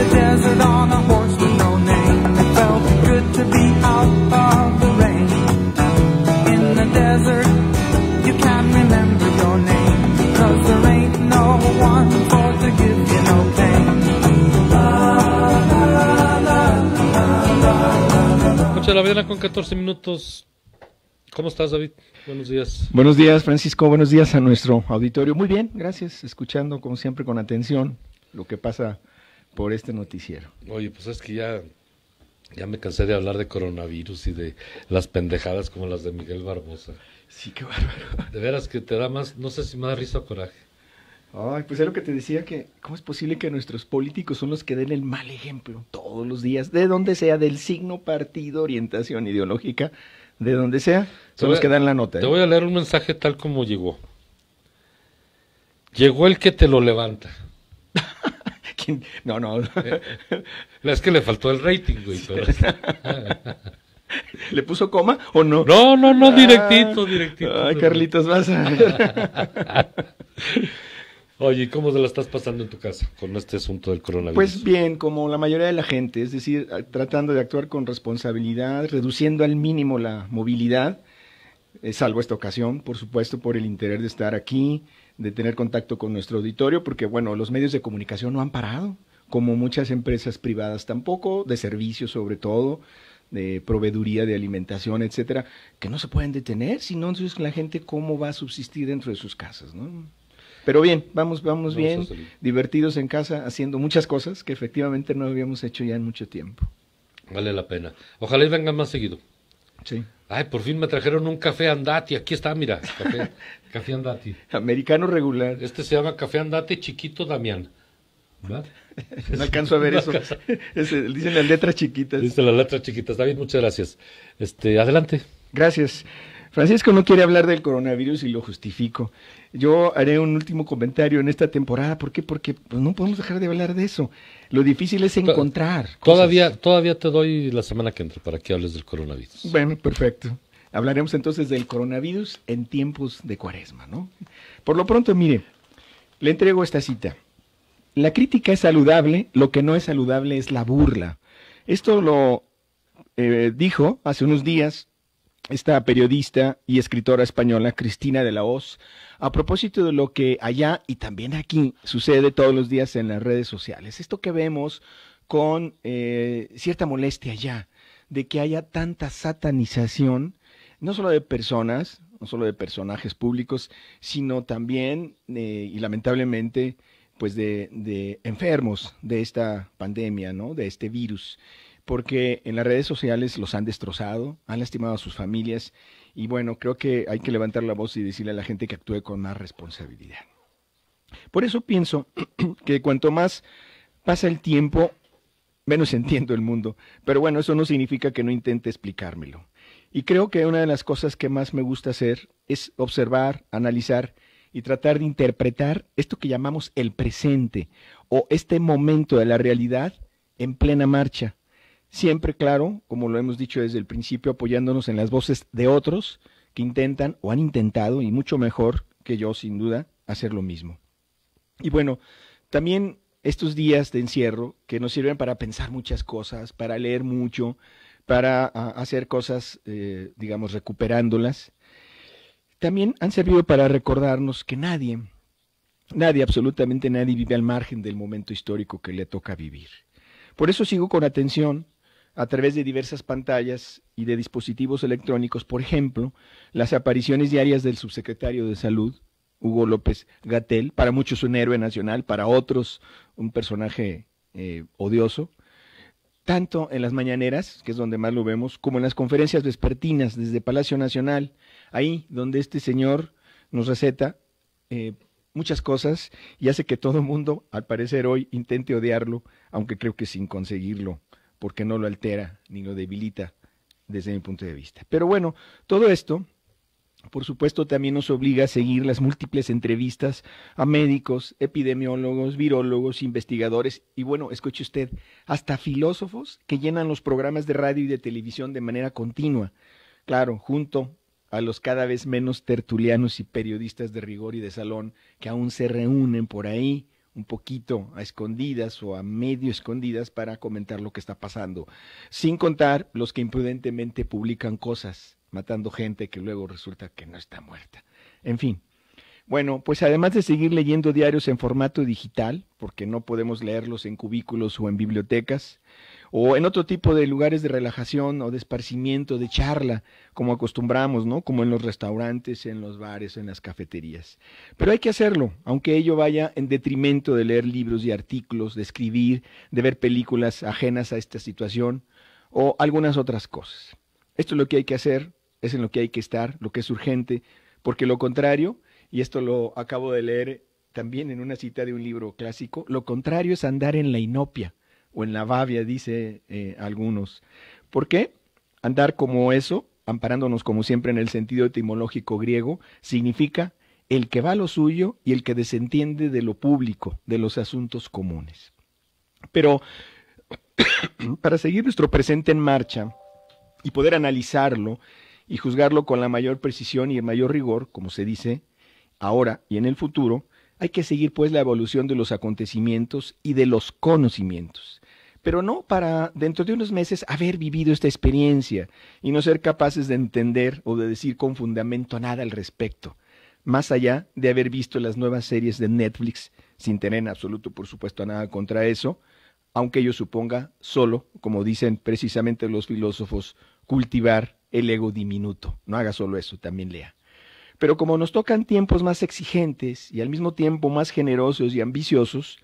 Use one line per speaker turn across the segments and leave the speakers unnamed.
the desert on a horse with no name. It felt good to be out of the rain. In the desert, you can remember your name. Cause there ain't no one for to give you no pain. La, la, con 14 minutos. ¿Cómo estás, David? Buenos días.
Buenos días, Francisco. Buenos días a nuestro auditorio. Muy bien, gracias. Escuchando, como siempre, con atención lo que pasa
por este noticiero. Oye, pues es que ya, ya me cansé de hablar de coronavirus y de las pendejadas como las de Miguel Barbosa. Sí, qué bárbaro. De veras que te da más, no sé si más risa o coraje. Ay, pues es lo que te decía que, ¿cómo es posible que nuestros políticos
son los que den el mal ejemplo todos los días, de donde sea, del signo, partido, orientación ideológica, de donde sea, son los que dan la nota? Te ¿eh?
voy a leer un mensaje tal como llegó. Llegó el que te lo levanta. No, no. Eh, es que le faltó el rating, güey. ¿Le puso coma o no? No, no, no, directito, directito. Carlitos, vas a Oye, cómo se la estás pasando en tu casa con este asunto del coronavirus? Pues
bien, como la mayoría de la gente, es decir, tratando de actuar con responsabilidad, reduciendo al mínimo la movilidad eh, salvo esta ocasión, por supuesto, por el interés de estar aquí, de tener contacto con nuestro auditorio, porque bueno, los medios de comunicación no han parado, como muchas empresas privadas tampoco, de servicios sobre todo, de proveeduría de alimentación, etcétera, que no se pueden detener, sino entonces la gente cómo va a subsistir dentro de sus casas, ¿no?
Pero bien, vamos, vamos, bien,
divertidos en casa, haciendo muchas cosas que efectivamente no habíamos hecho ya en mucho tiempo.
Vale la pena. Ojalá vengan más seguido. Ay, por fin me trajeron un café andati. Aquí está, mira, café, andati. Americano regular. Este se llama café andati chiquito Damián. ¿Verdad? No alcanzo a ver eso. dicen las letras chiquitas. Dicen las letras chiquitas. David, muchas gracias. Este, adelante.
Gracias. Francisco no quiere hablar del coronavirus y lo justifico. Yo haré un último comentario en esta temporada. ¿Por qué? Porque pues, no podemos dejar de hablar de eso.
Lo difícil es encontrar. Todavía, todavía te doy la semana que entra para que hables del coronavirus. Bueno, perfecto. Hablaremos entonces del coronavirus en tiempos de cuaresma, ¿no?
Por lo pronto, mire, le entrego esta cita. La crítica es saludable, lo que no es saludable es la burla. Esto lo eh, dijo hace unos días esta periodista y escritora española Cristina de la Hoz a propósito de lo que allá y también aquí sucede todos los días en las redes sociales. Esto que vemos con eh, cierta molestia allá, de que haya tanta satanización, no solo de personas, no solo de personajes públicos, sino también, eh, y lamentablemente, pues de, de enfermos de esta pandemia, ¿no? De este virus porque en las redes sociales los han destrozado, han lastimado a sus familias y bueno, creo que hay que levantar la voz y decirle a la gente que actúe con más responsabilidad. Por eso pienso que cuanto más pasa el tiempo, menos entiendo el mundo, pero bueno, eso no significa que no intente explicármelo. Y creo que una de las cosas que más me gusta hacer es observar, analizar y tratar de interpretar esto que llamamos el presente o este momento de la realidad en plena marcha, siempre claro, como lo hemos dicho desde el principio, apoyándonos en las voces de otros que intentan o han intentado, y mucho mejor que yo, sin duda, hacer lo mismo. Y bueno, también estos días de encierro que nos sirven para pensar muchas cosas, para leer mucho, para ah, hacer cosas, eh, digamos, recuperándolas, también han servido para recordarnos que nadie, nadie, absolutamente nadie vive al margen del momento histórico que le toca vivir. Por eso sigo con atención a través de diversas pantallas y de dispositivos electrónicos, por ejemplo, las apariciones diarias del subsecretario de Salud, Hugo López Gatel, para muchos un héroe nacional, para otros un personaje eh, odioso, tanto en las mañaneras, que es donde más lo vemos, como en las conferencias vespertinas desde Palacio Nacional, ahí donde este señor nos receta eh, muchas cosas y hace que todo el mundo, al parecer hoy, intente odiarlo, aunque creo que sin conseguirlo porque no lo altera ni lo debilita desde mi punto de vista. Pero bueno, todo esto, por supuesto, también nos obliga a seguir las múltiples entrevistas a médicos, epidemiólogos, virólogos, investigadores y bueno, escuche usted, hasta filósofos que llenan los programas de radio y de televisión de manera continua. Claro, junto a los cada vez menos tertulianos y periodistas de rigor y de salón que aún se reúnen por ahí un poquito a escondidas o a medio escondidas para comentar lo que está pasando, sin contar los que imprudentemente publican cosas, matando gente que luego resulta que no está muerta. En fin. Bueno, pues además de seguir leyendo diarios en formato digital, porque no podemos leerlos en cubículos o en bibliotecas, o en otro tipo de lugares de relajación o de esparcimiento, de charla, como acostumbramos, ¿no? Como en los restaurantes, en los bares, en las cafeterías. Pero hay que hacerlo, aunque ello vaya en detrimento de leer libros y artículos, de escribir, de ver películas ajenas a esta situación o algunas otras cosas. Esto es lo que hay que hacer, es en lo que hay que estar, lo que es urgente, porque lo contrario, y esto lo acabo de leer también en una cita de un libro clásico, lo contrario es andar en la inopia o en la babia, dice eh, algunos. ¿Por qué? Andar como eso, amparándonos como siempre en el sentido etimológico griego, significa el que va a lo suyo y el que desentiende de lo público, de los asuntos comunes. Pero para seguir nuestro presente en marcha y poder analizarlo y juzgarlo con la mayor precisión y el mayor rigor, como se dice ahora y en el futuro, hay que seguir pues la evolución de los acontecimientos y de los conocimientos, pero no para dentro de unos meses haber vivido esta experiencia y no ser capaces de entender o de decir con fundamento nada al respecto, más allá de haber visto las nuevas series de Netflix, sin tener en absoluto por supuesto nada contra eso, aunque yo suponga solo, como dicen precisamente los filósofos, cultivar el ego diminuto. No haga solo eso, también lea. Pero como nos tocan tiempos más exigentes y al mismo tiempo más generosos y ambiciosos,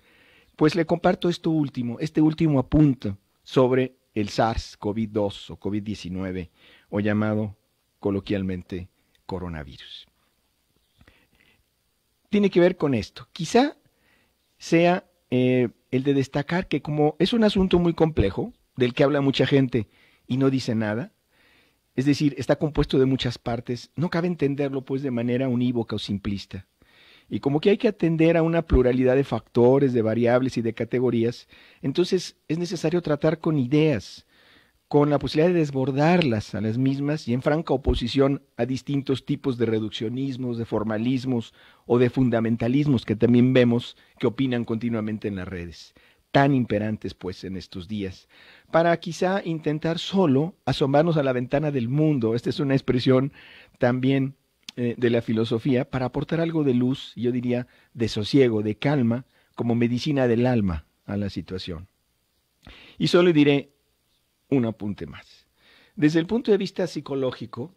pues le comparto esto último, este último apunto sobre el SARS-CoV-2 o COVID-19, o llamado coloquialmente coronavirus. Tiene que ver con esto. Quizá sea eh, el de destacar que como es un asunto muy complejo, del que habla mucha gente y no dice nada, es decir, está compuesto de muchas partes, no cabe entenderlo pues de manera unívoca o simplista. Y como que hay que atender a una pluralidad de factores, de variables y de categorías, entonces es necesario tratar con ideas, con la posibilidad de desbordarlas a las mismas y en franca oposición a distintos tipos de reduccionismos, de formalismos o de fundamentalismos que también vemos que opinan continuamente en las redes, tan imperantes pues en estos días para quizá intentar solo asomarnos a la ventana del mundo. Esta es una expresión también eh, de la filosofía para aportar algo de luz, yo diría, de sosiego, de calma, como medicina del alma a la situación. Y solo diré un apunte más. Desde el punto de vista psicológico,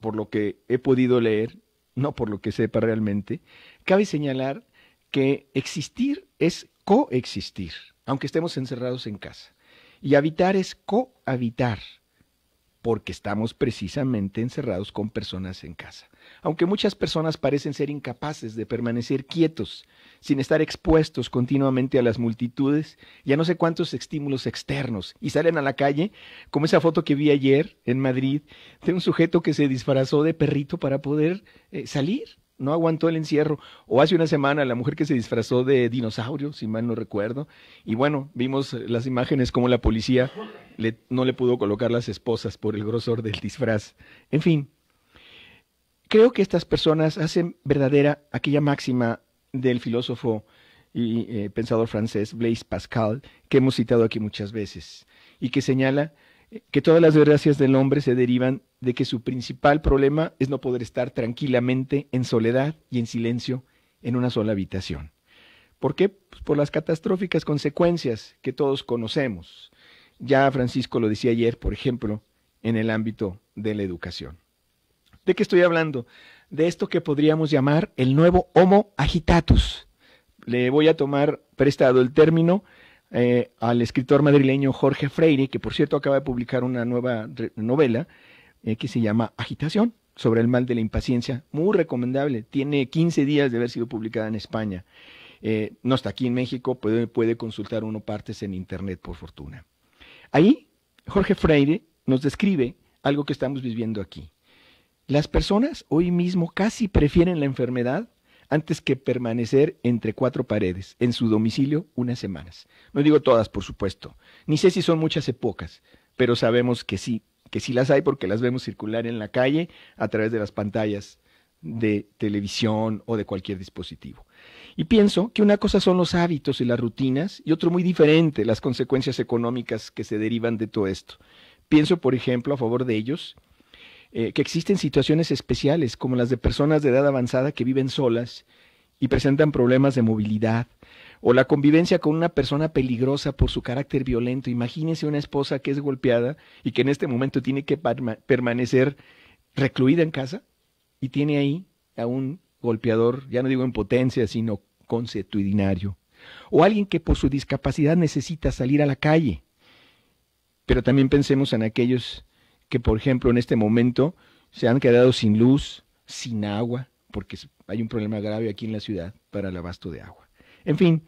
por lo que he podido leer, no por lo que sepa realmente, cabe señalar que existir es coexistir, aunque estemos encerrados en casa. Y habitar es cohabitar, porque estamos precisamente encerrados con personas en casa. Aunque muchas personas parecen ser incapaces de permanecer quietos, sin estar expuestos continuamente a las multitudes y a no sé cuántos estímulos externos, y salen a la calle, como esa foto que vi ayer en Madrid de un sujeto que se disfrazó de perrito para poder eh, salir no aguantó el encierro. O hace una semana la mujer que se disfrazó de dinosaurio, si mal no recuerdo. Y bueno, vimos las imágenes como la policía no le pudo colocar las esposas por el grosor del disfraz. En fin, creo que estas personas hacen verdadera aquella máxima del filósofo y eh, pensador francés Blaise Pascal, que hemos citado aquí muchas veces, y que señala que todas las desgracias del hombre se derivan de que su principal problema es no poder estar tranquilamente en soledad y en silencio en una sola habitación. ¿Por qué? Pues por las catastróficas consecuencias que todos conocemos. Ya Francisco lo decía ayer, por ejemplo, en el ámbito de la educación. ¿De qué estoy hablando? De esto que podríamos llamar el nuevo Homo agitatus. Le voy a tomar prestado el término eh, al escritor madrileño Jorge Freire, que por cierto acaba de publicar una nueva novela eh, que se llama Agitación sobre el mal de la impaciencia, muy recomendable, tiene 15 días de haber sido publicada en España. Eh, no está aquí en México, puede consultar uno partes en Internet, por fortuna. Ahí, Jorge Freire nos describe algo que estamos viviendo aquí. Las personas hoy mismo casi prefieren la enfermedad antes que permanecer entre cuatro paredes, en su domicilio, unas semanas. No digo todas, por supuesto. Ni sé si son muchas épocas, pero sabemos que sí, que sí las hay porque las vemos circular en la calle a través de las pantallas de televisión o de cualquier dispositivo. Y pienso que una cosa son los hábitos y las rutinas y otro muy diferente las consecuencias económicas que se derivan de todo esto. Pienso, por ejemplo, a favor de ellos, eh, que existen situaciones especiales como las de personas de edad avanzada que viven solas y presentan problemas de movilidad, o la convivencia con una persona peligrosa por su carácter violento. Imagínese una esposa que es golpeada y que en este momento tiene que permanecer recluida en casa y tiene ahí a un golpeador, ya no digo en potencia, sino consuetudinario. O alguien que por su discapacidad necesita salir a la calle. Pero también pensemos en aquellos que, por ejemplo, en este momento se han quedado sin luz, sin agua, porque hay un problema grave aquí en la ciudad para el abasto de agua. En fin,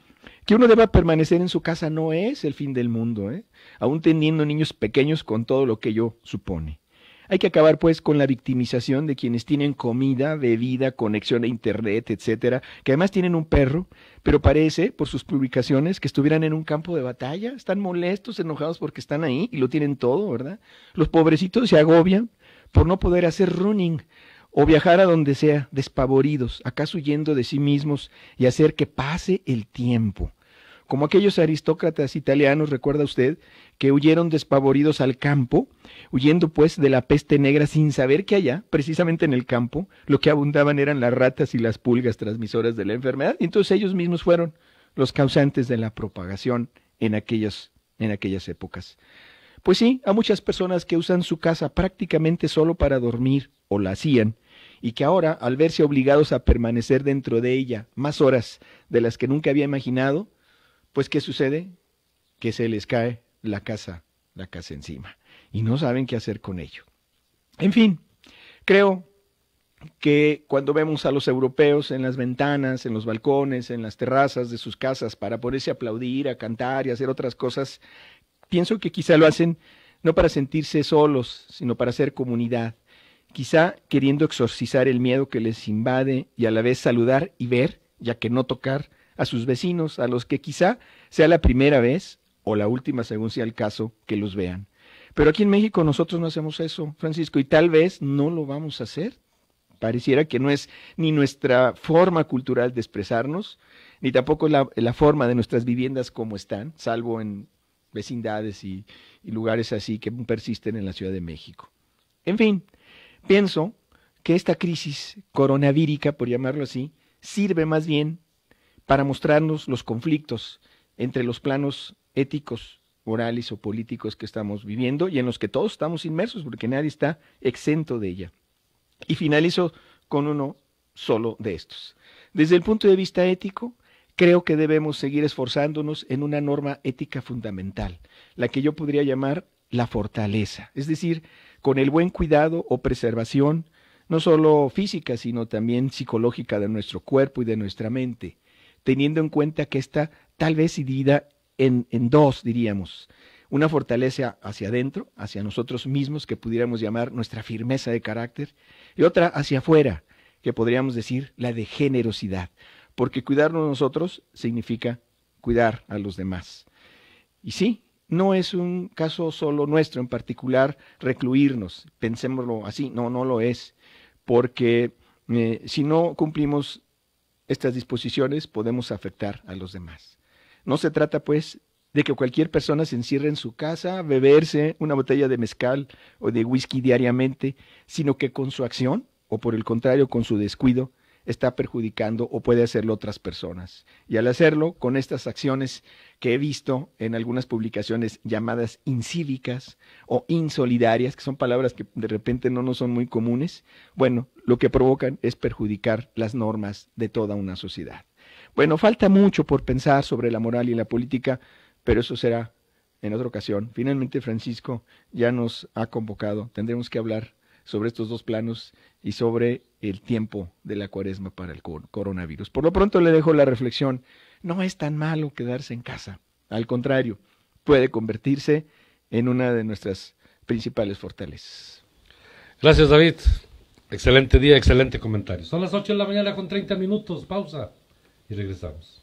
que uno deba permanecer en su casa no es el fin del mundo, ¿eh? aún teniendo niños pequeños con todo lo que ello supone. Hay que acabar pues con la victimización de quienes tienen comida, bebida, conexión a internet, etcétera, que además tienen un perro, pero parece por sus publicaciones que estuvieran en un campo de batalla, están molestos, enojados porque están ahí y lo tienen todo, ¿verdad? Los pobrecitos se agobian por no poder hacer running o viajar a donde sea, despavoridos, acaso huyendo de sí mismos y hacer que pase el tiempo como aquellos aristócratas italianos, recuerda usted, que huyeron despavoridos al campo, huyendo pues de la peste negra sin saber que allá, precisamente en el campo, lo que abundaban eran las ratas y las pulgas transmisoras de la enfermedad, entonces ellos mismos fueron los causantes de la propagación en aquellas, en aquellas épocas. Pues sí, a muchas personas que usan su casa prácticamente solo para dormir, o la hacían, y que ahora, al verse obligados a permanecer dentro de ella más horas de las que nunca había imaginado, pues, ¿qué sucede? Que se les cae la casa, la casa encima, y no saben qué hacer con ello. En fin, creo que cuando vemos a los europeos en las ventanas, en los balcones, en las terrazas de sus casas para ponerse a aplaudir, a cantar y hacer otras cosas, pienso que quizá lo hacen no para sentirse solos, sino para hacer comunidad, quizá queriendo exorcizar el miedo que les invade y a la vez saludar y ver, ya que no tocar, a sus vecinos, a los que quizá sea la primera vez o la última, según sea el caso, que los vean. Pero aquí en México nosotros no hacemos eso, Francisco, y tal vez no lo vamos a hacer. Pareciera que no es ni nuestra forma cultural de expresarnos, ni tampoco la, forma de nuestras viviendas como están, salvo en vecindades y lugares así que persisten en la Ciudad de México. En fin, pienso que esta crisis coronavírica, por llamarlo así, sirve más bien para mostrarnos los conflictos entre los planos éticos, morales o políticos que estamos viviendo y en los que todos estamos inmersos, porque nadie está exento de ella. Y finalizo con uno solo de estos. Desde el punto de vista ético, creo que debemos seguir esforzándonos en una norma ética fundamental, la que yo podría llamar la fortaleza, es decir, con el buen cuidado o preservación, no solo física, sino también psicológica de nuestro cuerpo y de nuestra mente, teniendo en cuenta que está tal vez dividida en, dos, diríamos. Una fortaleza hacia adentro, hacia nosotros mismos, que pudiéramos llamar nuestra firmeza de carácter, y otra hacia afuera, que podríamos decir la de generosidad, porque cuidarnos nosotros significa cuidar a los demás. Y sí, no es un caso solo nuestro en particular recluirnos, pensémoslo así, no, no lo es, porque eh, si no cumplimos estas disposiciones podemos afectar a los demás. No se trata, pues, de que cualquier persona se encierre en su casa, a beberse una botella de mezcal o de whisky diariamente, sino que con su acción, o por el contrario, con su descuido, está perjudicando o puede hacerlo otras personas. Y al hacerlo, con estas acciones que he visto en algunas publicaciones llamadas incívicas o insolidarias, que son palabras que de repente no nos son muy comunes, bueno, lo que provocan es perjudicar las normas de toda una sociedad. Bueno, falta mucho por pensar sobre la moral y la política, pero eso será en otra ocasión. Finalmente, Francisco ya nos ha convocado. Tendremos que hablar sobre estos dos planos y sobre el tiempo de la cuaresma para el coronavirus. Por lo pronto le dejo la reflexión, no es tan malo quedarse en casa, al contrario, puede convertirse en una de nuestras principales fortalezas.
Gracias David, excelente día, excelente comentario. Son las 8 de la mañana con 30 minutos, pausa y regresamos.